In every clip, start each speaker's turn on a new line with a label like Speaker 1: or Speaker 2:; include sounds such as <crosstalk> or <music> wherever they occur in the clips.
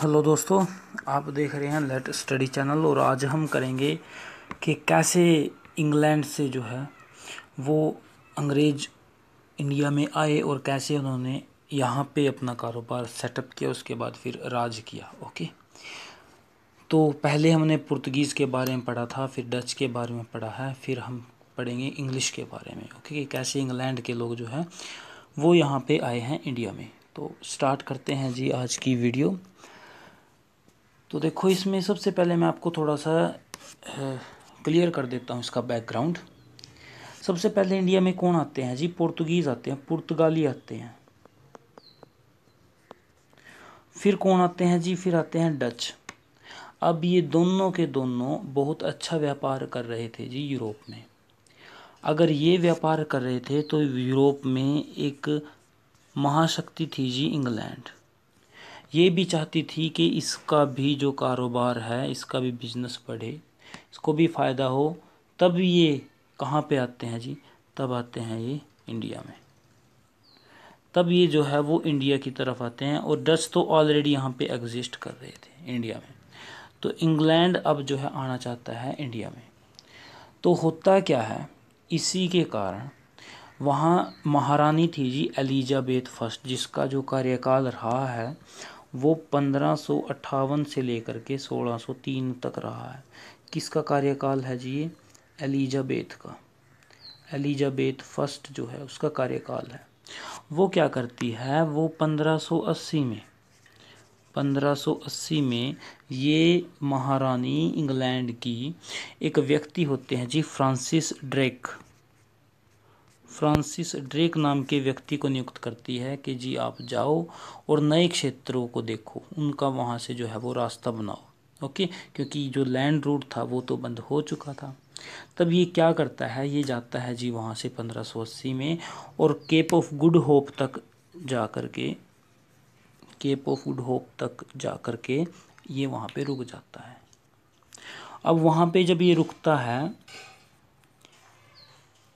Speaker 1: Hello दोस्तों आप देख रहे हैं लेट स्टडी चैनल और आज हम करेंगे कि कैसे इंग्लैंड से जो है वो अंग्रेज़ इंडिया में आए और कैसे उन्होंने यहाँ पे अपना कारोबार सेटअप किया उसके बाद फिर राज किया ओके तो पहले हमने पुर्तगीज़ के बारे में पढ़ा था फिर डच के बारे में पढ़ा है फिर हम पढ़ेंगे इंग्लिश के बारे में ओके कि कैसे इंग्लैंड के लोग जो है वो यहाँ पे आए हैं इंडिया में तो स्टार्ट करते हैं जी आज की वीडियो तो देखो इसमें सबसे पहले मैं आपको थोड़ा सा क्लियर कर देता हूँ इसका बैकग्राउंड सबसे पहले इंडिया में कौन आते हैं जी पुर्तगीज आते हैं पुर्तगाली आते हैं फिर कौन आते हैं जी फिर आते हैं डच अब ये दोनों के दोनों बहुत अच्छा व्यापार कर रहे थे जी यूरोप में अगर ये व्यापार कर रहे थे तो यूरोप में एक महाशक्ति थी जी इंग्लैंड ये भी चाहती थी कि इसका भी जो कारोबार है इसका भी बिजनेस बढ़े इसको भी फ़ायदा हो तब ये कहाँ पे आते हैं जी तब आते हैं ये इंडिया में तब ये जो है वो इंडिया की तरफ आते हैं और डच तो ऑलरेडी यहाँ पे एग्जिस्ट कर रहे थे इंडिया में तो इंग्लैंड अब जो है आना चाहता है इंडिया में तो होता क्या है इसी के कारण वहाँ महारानी थी जी एलिजाबेथ फर्स्ट जिसका जो कार्यकाल रहा है वो पंद्रह सौ अट्ठावन से लेकर के सोलह सौ तीन तक रहा है किसका कार्यकाल है जी ये एलिजाबेथ का एलिजाबेथ फर्स्ट जो है उसका कार्यकाल है वो क्या करती है वो 1580 में 1580 में ये महारानी इंग्लैंड की एक व्यक्ति होते हैं जी फ्रांसिस ड्रेक फ्रांसिस ड्रेक नाम के व्यक्ति को नियुक्त करती है कि जी आप जाओ और नए क्षेत्रों को देखो उनका वहाँ से जो है वो रास्ता बनाओ ओके क्योंकि जो लैंड रूट था वो तो बंद हो चुका था तब ये क्या करता है ये जाता है जी वहाँ से पंद्रह सौ अस्सी में और केप ऑफ गुड होप तक जा कर के केप ऑफ गुड होप तक जा कर के ये वहाँ पे रुक जाता है अब वहाँ पे जब ये रुकता है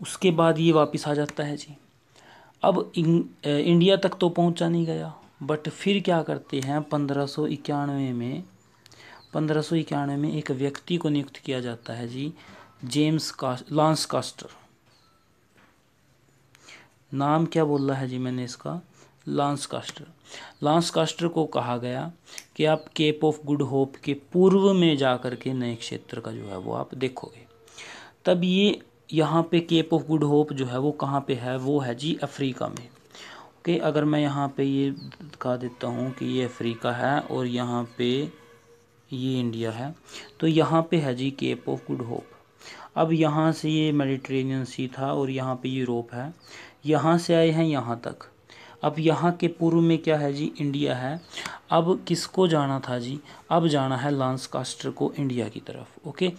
Speaker 1: उसके बाद ये वापस आ जाता है जी अब इंडिया तक तो पहुंचा नहीं गया बट फिर क्या करते हैं पंद्रह सौ इक्यानवे में पंद्रह सौ इक्यानवे में एक व्यक्ति को नियुक्त किया जाता है जी जेम्स का लॉन्स कास्टर नाम क्या बोल रहा है जी मैंने इसका लॉन्स कास्टर लॉन्स कास्टर को कहा गया कि आप केप ऑफ गुड होप के पूर्व में जा कर के नए क्षेत्र का जो है वो आप देखोगे तब ये यहाँ पे केप ऑफ गुड होप जो है वो कहाँ पे है वो है जी अफ्रीका में ओके अगर मैं यहाँ पे ये दिखा देता हूँ कि ये अफ्रीका है और यहाँ पे ये इंडिया है तो यहाँ पे है जी केप ऑफ गुड होप अब यहाँ से ये मेडिट्रेनियन सी था और यहाँ पे यूरोप है यहाँ से आए हैं यहाँ तक अब यहाँ के पूर्व में क्या है जी इंडिया है अब किसको जाना था जी अब जाना है लांस कास्टर को इंडिया की तरफ ओके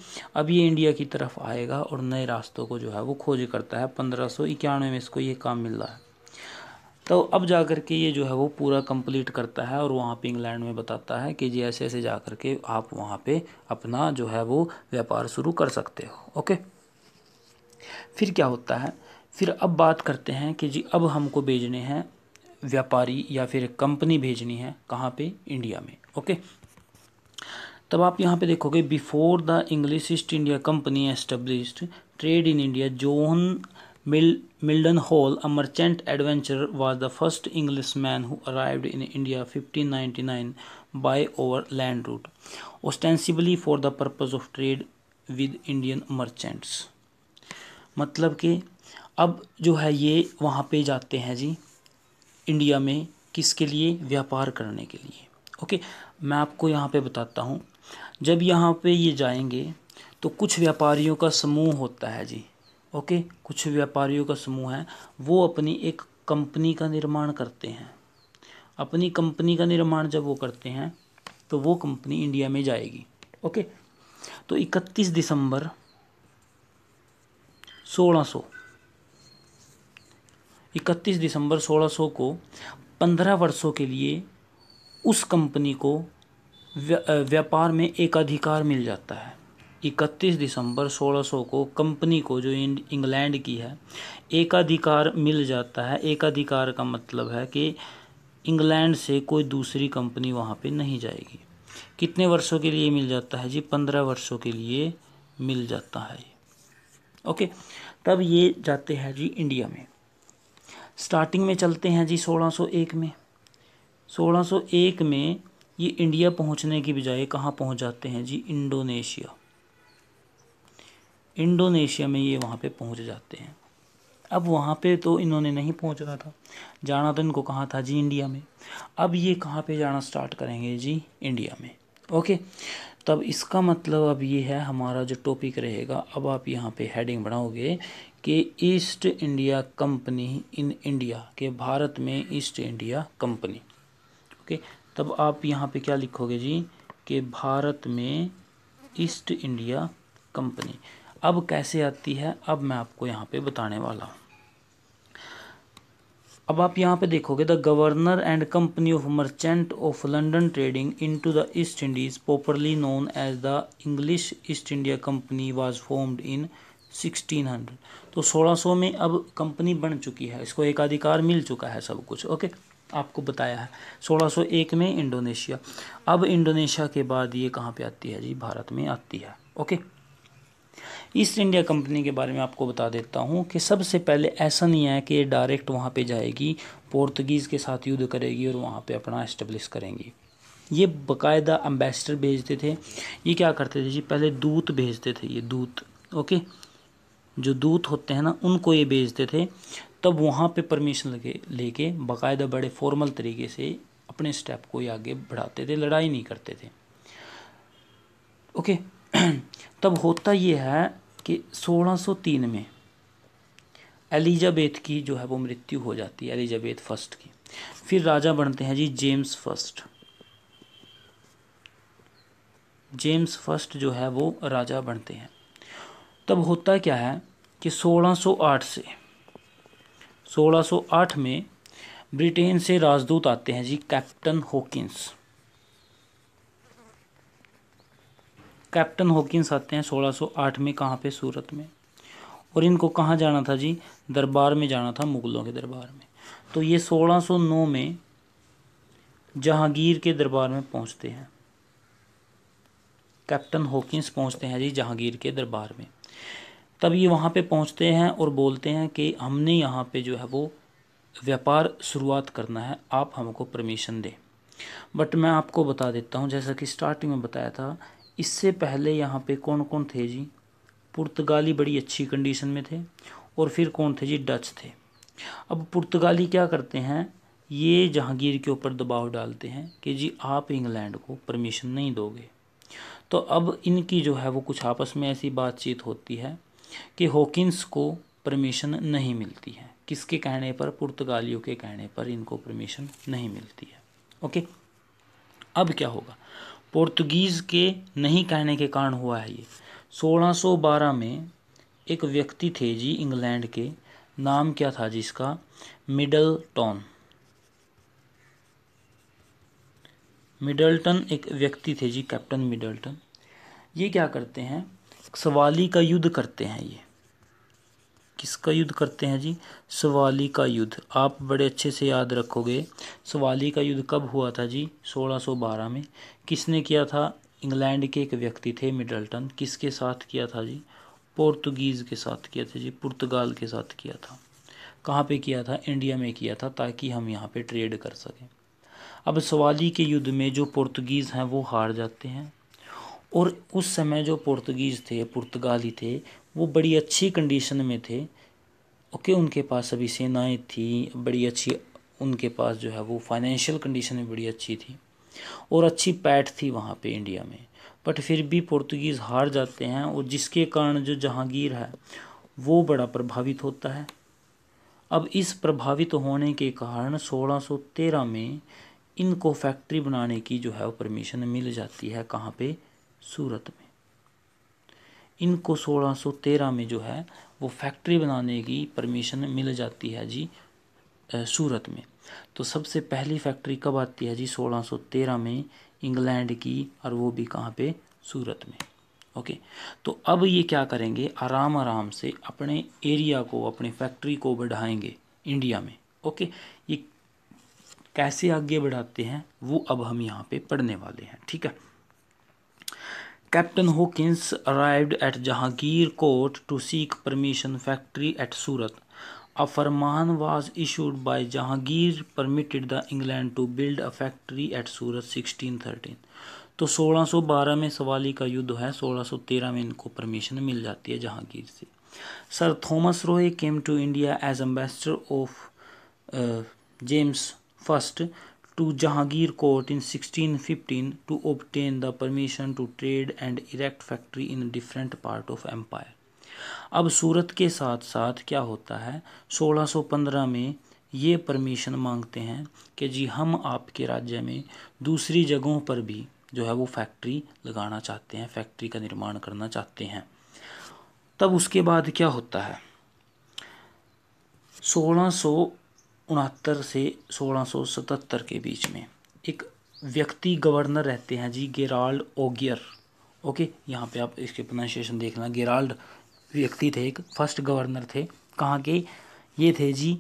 Speaker 1: अब ये इंडिया की तरफ आएगा और नए रास्तों को जो है वो खोज करता है पंद्रह में इसको ये काम मिल रहा है तो अब जा कर के ये जो है वो पूरा कंप्लीट करता है और वहाँ पे इंग्लैंड में बताता है कि जी ऐसे ऐसे जा कर के आप वहाँ पे अपना जो है वो व्यापार शुरू कर सकते हो ओके फिर क्या होता है फिर अब बात करते हैं कि जी अब हमको भेजने हैं व्यापारी या फिर कंपनी भेजनी है कहाँ पे इंडिया में ओके तब आप यहाँ पे देखोगे before the English east India Company established trade in India John Mil Mildenhall a merchant adventure was the first English man who arrived in India 1599 by overland route ostensibly for the purpose of trade with Indian merchants मतलब कि अब जो है ये वहाँ पे जाते हैं जी इंडिया में किसके लिए व्यापार करने के लिए ओके मैं आपको यहाँ पे बताता हूँ जब यहाँ पे ये जाएंगे तो कुछ व्यापारियों का समूह होता है जी ओके कुछ व्यापारियों का समूह है वो अपनी एक कंपनी का निर्माण करते हैं अपनी कंपनी का निर्माण जब वो करते हैं तो वो कंपनी इंडिया में जाएगी ओके तो इकतीस दिसंबर 1600 इकतीस दिसंबर सौ को पंद्रह वर्षों के लिए उस कंपनी को व्यापार में एक अधिकार मिल जाता है इकतीस दिसंबर सौ को कंपनी को जो इंग्लैंड की है एकाधिकार मिल जाता है एकाधिकार का मतलब है कि इंग्लैंड से कोई दूसरी कंपनी वहाँ पे नहीं जाएगी कितने वर्षों के लिए मिल जाता है जी पंद्रह वर्षों के लिए मिल जाता है ओके तब ये जाते हैं जी इंडिया में स्टार्टिंग में चलते हैं जी 1601 में 1601 में ये इंडिया पहुंचने की बजाय कहाँ पहुंच जाते हैं जी इंडोनेशिया इंडोनेशिया में ये वहाँ पे पहुंच जाते हैं अब वहाँ पे तो इन्होंने नहीं पहुँचना था जाना तो इनको कहाँ था जी इंडिया में अब ये कहाँ पे जाना स्टार्ट करेंगे जी इंडिया में ओके तब इसका मतलब अब ये है हमारा जो टॉपिक रहेगा अब आप यहाँ पे हेडिंग बनाओगे कि East India Company in India के भारत में ईस्ट इंडिया कंपनी ओके तब आप यहाँ पे क्या लिखोगे जी कि भारत में ईस्ट इंडिया कंपनी अब कैसे आती है अब मैं आपको यहाँ पे बताने वाला हूँ अब आप यहाँ पे देखोगे the Governor and Company of Merchant of London trading into the East Indies popularly known as the English east India Company was formed in 1600 तो 1600 में अब कंपनी बन चुकी है इसको एक अधिकार मिल चुका है सब कुछ ओके आपको बताया है 1601 में इंडोनेशिया अब इंडोनेशिया के बाद ये कहाँ पर आती है जी भारत में आती है ओके ईस्ट इंडिया कंपनी के बारे में आपको बता देता हूँ कि सबसे पहले ऐसा नहीं है कि ये डायरेक्ट वहाँ पे जाएगी पोर्तगीज़ के साथ युद्ध करेगी और वहाँ पे अपना इस्टब्लिश करेंगी ये बकायदा अम्बेसडर भेजते थे ये क्या करते थे जी पहले दूत भेजते थे ये दूत ओके जो दूत होते हैं ना उनको ये भेजते थे तब वहाँ पे परमिशन लेके लेके बाकायदा बड़े फॉर्मल तरीके से अपने स्टेप को ही आगे बढ़ाते थे लड़ाई नहीं करते थे ओके <clears throat> तब होता ये है कि 1603 में एलिजाबेथ की जो है वो मृत्यु हो जाती है एलिजाबेथ फर्स्ट की फिर राजा बनते हैं जी जेम्स फर्स्ट जेम्स फर्स्ट जो है वो राजा बनते हैं तब होता क्या है कि 1608 से 1608 में ब्रिटेन से राजदूत आते हैं जी कैप्टन होकिंस कैप्टन हॉकिंस आते हैं 1608 में कहाँ पे सूरत में और इनको कहाँ जाना था जी दरबार में जाना था मुग़लों के दरबार में तो ये 1609 में जहांगीर के दरबार में पहुँचते हैं कैप्टन हॉकिंस पहुँचते हैं जी जहांगीर के दरबार में तब ये वहाँ पे पहुँचते हैं और बोलते हैं कि हमने यहाँ पे जो है वो व्यापार शुरुआत करना है आप हमको परमिशन दें बट मैं आपको बता देता हूँ जैसा कि स्टार्टिंग में बताया था इससे पहले यहाँ पे कौन कौन थे जी पुर्तगाली बड़ी अच्छी कंडीशन में थे और फिर कौन थे जी डच थे अब पुर्तगाली क्या करते हैं ये जहांगीर के ऊपर दबाव डालते हैं कि जी आप इंग्लैंड को परमिशन नहीं दोगे तो अब इनकी जो है वो कुछ आपस में ऐसी बातचीत होती है कि हॉकिंस को परमिशन नहीं मिलती है किसके कहने पर पुर्तगालियों के कहने पर इनको परमिशन नहीं मिलती है ओके अब क्या होगा पोर्तुगीज़ के नहीं कहने के कारण हुआ है ये 1612 में एक व्यक्ति थे जी इंग्लैंड के नाम क्या था जिसका मिडलटॉन मिडल्टन एक व्यक्ति थे जी कैप्टन मिडल्टन ये क्या करते हैं सवाली का युद्ध करते हैं ये किसका युद्ध करते हैं जी सवाली का युद्ध आप बड़े अच्छे से याद रखोगे सवाली का युद्ध कब हुआ था जी 1612 में किसने किया था इंग्लैंड के एक व्यक्ति थे मिडल्टन किसके साथ किया था जी पोर्तुगीज़ के साथ किया था जी पुर्तगाल के साथ किया था कहाँ पे किया था इंडिया में किया था ताकि हम यहाँ पे ट्रेड कर सकें अब सवाली के युद्ध में जो पुर्तगीज़ हैं वो हार जाते हैं और उस समय जो पुर्तगीज थे पुर्तगाली थे वो बड़ी अच्छी कंडीशन में थे ओके उनके पास अभी सेनाएँ थी बड़ी अच्छी उनके पास जो है वो फाइनेंशियल कंडीशन भी बड़ी अच्छी थी और अच्छी पैठ थी वहाँ पे इंडिया में बट फिर भी पुर्तगीज़ हार जाते हैं और जिसके कारण जो जहांगीर है वो बड़ा प्रभावित होता है अब इस प्रभावित होने के कारण 1613 में इनको फैक्ट्री बनाने की जो है वो परमिशन मिल जाती है कहाँ पे सूरत में इनको 1613 में जो है वो फैक्ट्री बनाने की परमिशन मिल जाती है जी सूरत में तो सबसे पहली फैक्ट्री कब आती है जी 1613 में इंग्लैंड की और वो भी कहाँ पे सूरत में ओके तो अब ये क्या करेंगे आराम आराम से अपने एरिया को अपने फैक्ट्री को बढ़ाएंगे इंडिया में ओके ये कैसे आगे बढ़ाते हैं वो अब हम यहाँ पे पढ़ने वाले हैं ठीक है captain Hawkins arrived at Jahangir court to seek permission factory at Surat a firman firman issued issued Jahangir permitted the England to build a factory at Surat sixteen thirteen तो सोलह सौ बारह में सवाली का युद्ध है सोलह सौ तेरह में इनको परमिशन मिल जाती है जहांगीर से sir Thomas Roe came to India as ambassador of James first to Jahangir court in sixteen fifteen to obtain the permission to trade and erect factory in different part of empire अब सूरत के साथ साथ क्या होता है 1615 में ये परमिशन मांगते हैं कि जी हम आपके राज्य में दूसरी जगहों पर भी जो है वो फैक्ट्री लगाना चाहते हैं फैक्ट्री का निर्माण करना चाहते हैं तब उसके बाद क्या होता है सोलह से सोलह के बीच में एक व्यक्ति गवर्नर रहते हैं जी गेराल्ड ओगियर ओके यहाँ पे आप इसके प्रोनाउंसिएशन देखना गेराल्ड व्यक्ति थे एक फर्स्ट गवर्नर थे कहाँ के ये थे जी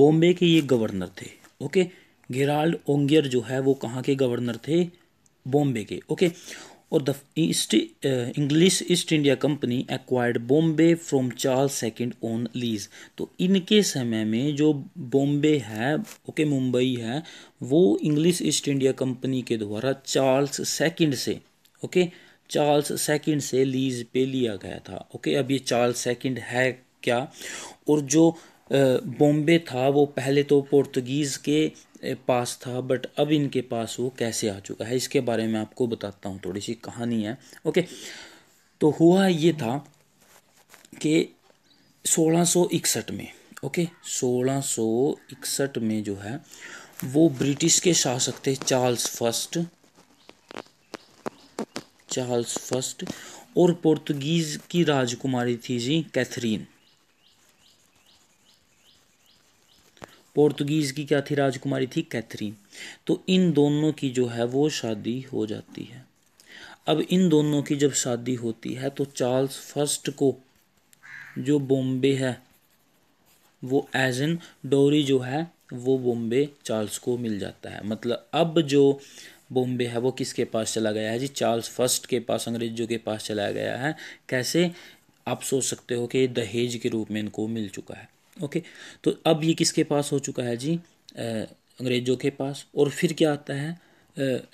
Speaker 1: बॉम्बे के ये गवर्नर थे ओके गेराल्ड ओंगियर जो है वो कहाँ के गवर्नर थे बॉम्बे के ओके और the east English east India company acquired Bombay from Charles second on lease तो इनके समय में जो बॉम्बे है ओके मुंबई है वो इंग्लिश ईस्ट इंडिया कंपनी के द्वारा चार्ल्स सेकंड से ओके चार्ल्स सेकंड से लीज पे लिया गया था ओके अब ये चार्ल्स सेकंड है क्या और जो बॉम्बे था वो पहले तो पोर्तगीज़ के पास था बट अब इनके पास वो कैसे आ चुका है इसके बारे में आपको बताता हूँ थोड़ी सी कहानी है ओके तो हुआ ये था कि 1661 में ओके 1661 में जो है वो ब्रिटिश के शासक थे चार्ल्स फर्स्ट चार्ल्स फर्स्ट और पोर्तुगीज़ की राजकुमारी थी जी कैथरीन पोर्तुगीज़ की क्या थी राजकुमारी थी कैथरीन तो इन दोनों की जो है वो शादी हो जाती है अब इन दोनों की जब शादी होती है तो चार्ल्स फर्स्ट को जो बॉम्बे है वो एज एन डोरी जो है वो बॉम्बे चार्ल्स को मिल जाता है मतलब अब जो बॉम्बे है वो किसके पास चला गया है जी चार्ल्स फर्स्ट के पास अंग्रेजों के पास चला गया है कैसे आप सोच सकते हो कि दहेज के रूप में इनको मिल चुका है ओके तो अब ये किसके पास हो चुका है जी अंग्रेजों के पास और फिर क्या आता है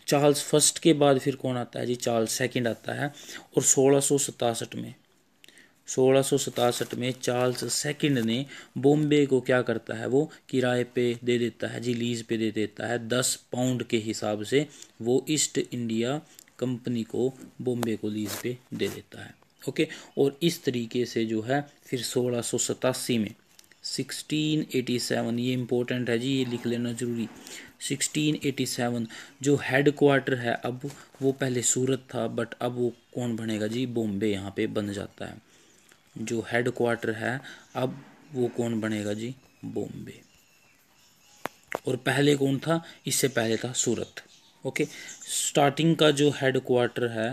Speaker 1: चार्ल्स फर्स्ट के बाद फिर कौन आता है जी चार्ल्स सेकंड आता है और सोलह में सोलह में चार्ल्स सेकंड ने बॉम्बे को क्या करता है वो किराए पे दे देता है जी लीज पे दे देता है दस पाउंड के हिसाब से वो ईस्ट इंडिया कंपनी को बॉम्बे को लीज पे दे देता है ओके और इस तरीके से जो है फिर सोलह में 1687 ये इम्पोर्टेंट है जी ये लिख लेना ज़रूरी 1687 जो हेड क्वार्टर है अब वो पहले सूरत था बट अब वो कौन बनेगा जी बॉम्बे यहाँ पे बन जाता है जो हेड क्वार्टर है अब वो कौन बनेगा जी बॉम्बे और पहले कौन था इससे पहले था सूरत ओके स्टार्टिंग का जो हेड क्वार्टर है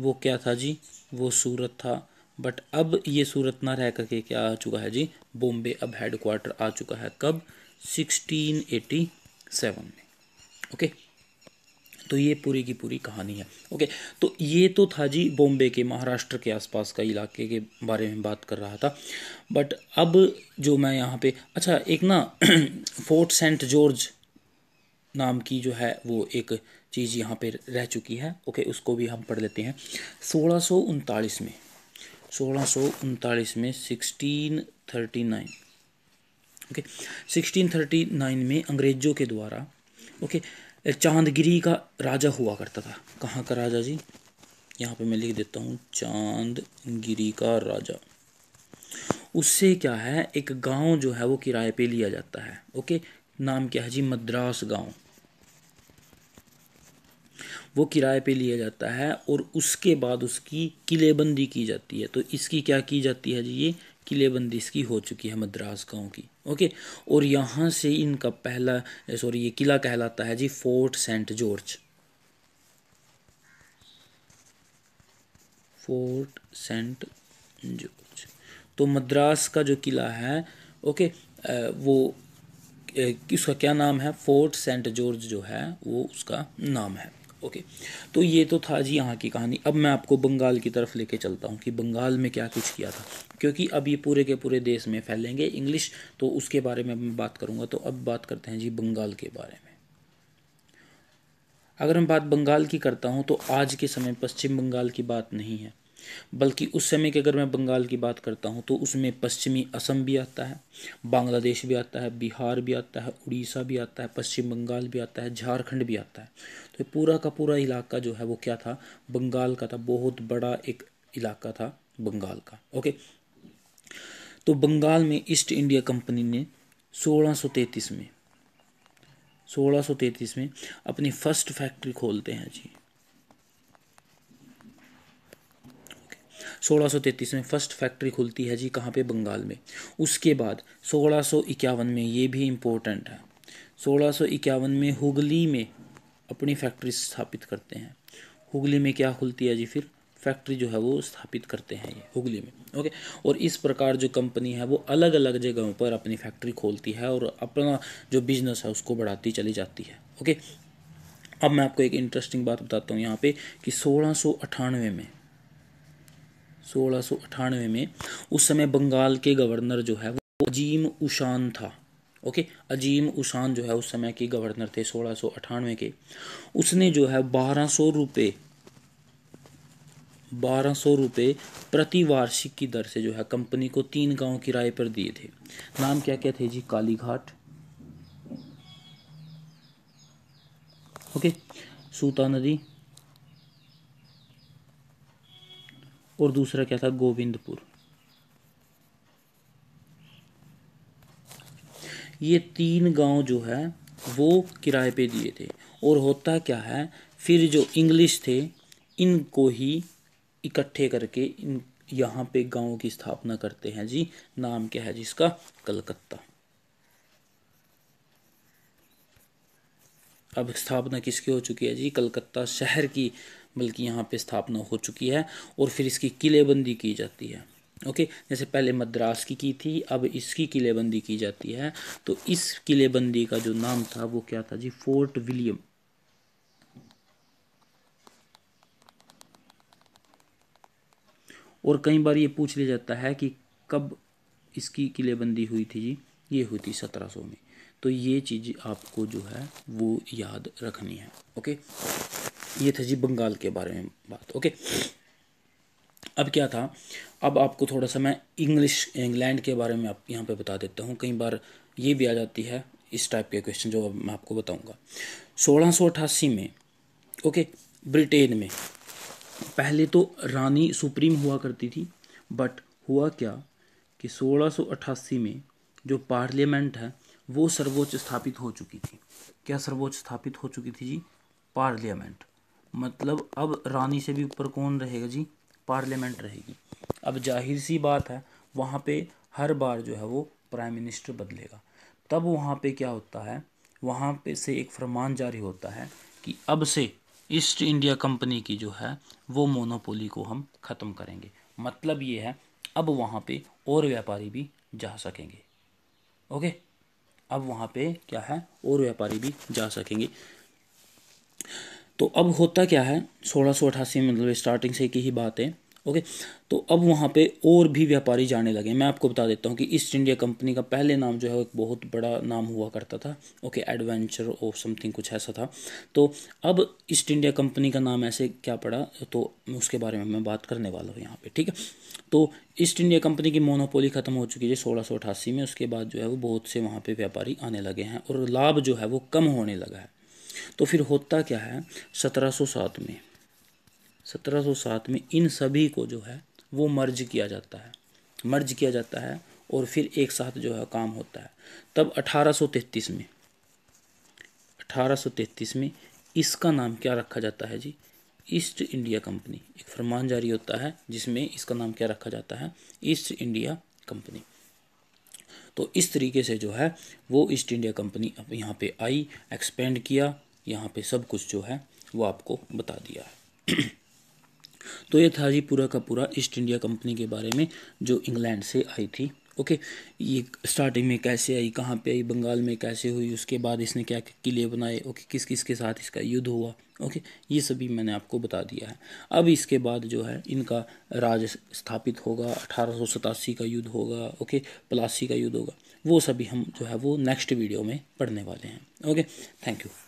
Speaker 1: वो क्या था जी वो सूरत था बट अब ये सूरत ना रह करके क्या आ चुका है जी बॉम्बे अब हेड क्वार्टर आ चुका है कब 1687 में ओके okay? तो ये पूरी की पूरी कहानी है ओके तो ये तो था जी बॉम्बे के महाराष्ट्र के आसपास का इलाके के बारे में बात कर रहा था बट अब जो मैं यहाँ पे अच्छा एक ना फोर्ट सेंट जॉर्ज नाम की जो है वो एक चीज़ यहाँ पे रह चुकी है ओके उसको भी हम पढ़ लेते हैं सोलह में सोलह में sixteen thirty nine okay sixteen thirty nine में अंग्रेज़ों के द्वारा ओके okay, चांदगिरी का राजा हुआ करता था कहाँ का राजा जी यहाँ पे मैं लिख देता हूँ चांदगिरी का राजा उससे क्या है एक गांव जो है वो किराए पे लिया जाता है ओके नाम क्या है जी मद्रास गांव वो किराए पे लिया जाता है और उसके बाद उसकी किलेबंदी की जाती है तो इसकी क्या की जाती है जी ये किलेबंदी इसकी हो चुकी है मद्रास गांव की ओके और यहाँ से इनका पहला सॉरी ये किला कहलाता है जी fort saint George fort saint George तो मद्रास का जो किला है ओके वो उसका क्या नाम है फोर्ट सेंट जॉर्ज जो है वो उसका नाम है ओके तो ये तो था जी यहाँ की कहानी अब मैं आपको बंगाल की तरफ लेके चलता हूँ कि बंगाल में क्या कुछ किया था क्योंकि अब ये पूरे के पूरे देश में फैलेंगे इंग्लिश तो उसके बारे में मैं बात करूँगा तो अब बात करते हैं जी बंगाल के बारे में अगर मैं बात बंगाल की करता हूँ तो आज के समय पश्चिम बंगाल की बात नहीं है बल्कि उस समय की अगर मैं बंगाल की बात करता हूँ तो उसमें पश्चिमी असम भी आता है बांग्लादेश भी आता है बिहार भी आता है उड़ीसा भी आता है पश्चिम बंगाल भी आता है झारखंड भी आता है तो पूरा का पूरा इलाका जो है वो क्या था बंगाल का था बहुत बड़ा एक इलाका था बंगाल का ओके तो बंगाल में ईस्ट इंडिया कंपनी ने सोलह में सोलह में अपनी फर्स्ट फैक्ट्री खोलते हैं जी 1633 में फर्स्ट फैक्ट्री खुलती है जी कहाँ पे बंगाल में उसके बाद सोलह में ये भी इम्पोर्टेंट है सोलह में हुगली में अपनी फैक्ट्री स्थापित करते हैं हुगली में क्या खुलती है जी फिर फैक्ट्री जो है वो स्थापित करते हैं ये हुगली में ओके और इस प्रकार जो कंपनी है वो अलग अलग जगहों पर अपनी फैक्ट्री खोलती है और अपना जो बिजनेस है उसको बढ़ाती चली जाती है ओके अब मैं आपको एक इंटरेस्टिंग बात बताता हूँ यहाँ पे कि सोलह में सोलह में उस समय बंगाल के गवर्नर जो है वो अजीम उशान था ओके अजीम उशान जो है उस समय के गवर्नर थे सोलह के उसने जो है बारह सौ रुपये बारह सौ रुपये प्रति वार्षिक की दर से जो है कंपनी को तीन गांव किराए पर दिए थे नाम क्या क्या थे जी कालीघाट ओके सूता नदी और दूसरा क्या था गोविंदपुर ये तीन गांव जो है वो किराए पे दिए थे और होता क्या है फिर जो इंग्लिश थे इनको ही इकट्ठे करके इन यहाँ पे गांव की स्थापना करते हैं जी नाम क्या है जिसका कलकत्ता अब स्थापना किसकी हो चुकी है जी कलकत्ता शहर की बल्कि यहाँ पे स्थापना हो चुकी है और फिर इसकी किलेबंदी की जाती है ओके जैसे पहले मद्रास की की थी अब इसकी किलेबंदी की जाती है तो इस किलेबंदी का जो नाम था वो क्या था जी फोर्ट विलियम और कई बार ये पूछ लिया जाता है कि कब इसकी किलेबंदी हुई थी जी ये हुई थी सत्रह सौ में तो ये चीज़ आपको जो है वो याद रखनी है ओके ये था जी बंगाल के बारे में बात ओके अब क्या था अब आपको थोड़ा सा मैं इंग्लिश इंग्लैंड के बारे में आप यहाँ पे बता देता हूँ कई बार ये भी आ जाती है इस टाइप के क्वेश्चन जो मैं आपको बताऊँगा सोलह में ओके ब्रिटेन में पहले तो रानी सुप्रीम हुआ करती थी बट हुआ क्या कि 1688 में जो पार्लियामेंट है वो सर्वोच्च स्थापित हो चुकी थी क्या सर्वोच्च स्थापित हो चुकी थी जी पार्लियामेंट मतलब अब रानी से भी ऊपर कौन रहेगा जी पार्लियामेंट रहेगी अब जाहिर सी बात है वहाँ पे हर बार जो है वो प्राइम मिनिस्टर बदलेगा तब वहाँ पे क्या होता है वहाँ पे से एक फरमान जारी होता है कि अब से ईस्ट इंडिया कंपनी की जो है वो मोनोपोली को हम ख़त्म करेंगे मतलब ये है अब वहाँ पे और व्यापारी भी जा सकेंगे ओके अब वहाँ पे क्या है और व्यापारी भी जा सकेंगे तो अब होता क्या है सोलह सौ अठासी मतलब स्टार्टिंग से की ही बात है ओके तो अब वहाँ पे और भी व्यापारी जाने लगे मैं आपको बता देता हूँ कि ईस्ट इंडिया कंपनी का पहले नाम जो है एक बहुत बड़ा नाम हुआ करता था ओके एडवेंचर ऑफ समथिंग कुछ ऐसा था तो अब ईस्ट इंडिया कंपनी का नाम ऐसे क्या पड़ा तो उसके बारे में मैं बात करने वाला हूँ यहाँ पे ठीक है तो ईस्ट इंडिया कंपनी की मोनोपोली ख़त्म हो चुकी है सोलह में उसके बाद जो है वो बहुत से वहाँ पर व्यापारी आने लगे हैं और लाभ जो है वो कम होने लगा है तो फिर होता क्या है 1707 में 1707 में इन सभी को जो है वो मर्ज किया जाता है मर्ज किया जाता है और फिर एक साथ जो है काम होता है तब 1833 में 1833 में इसका नाम क्या रखा जाता है जी ईस्ट इंडिया कंपनी एक फरमान जारी होता है जिसमें इसका नाम क्या रखा जाता है ईस्ट इंडिया कंपनी तो इस तरीके से जो है वो ईस्ट इंडिया कंपनी अब यहाँ पे आई एक्सपेंड किया यहाँ पे सब कुछ जो है वो आपको बता दिया है <clears throat> तो ये था जी पूरा का पूरा ईस्ट इंडिया कंपनी के बारे में जो इंग्लैंड से आई थी ओके ये स्टार्टिंग में कैसे आई कहाँ पे आई बंगाल में कैसे हुई उसके बाद इसने क्या किले बनाए ओके किस किस के साथ इसका युद्ध हुआ ओके ये सभी मैंने आपको बता दिया है अब इसके बाद जो है इनका राज स्थापित होगा अठारह का युद्ध होगा ओके पलासी का युद्ध होगा वो सभी हम जो है वो नेक्स्ट वीडियो में पढ़ने वाले हैं ओके थैंक यू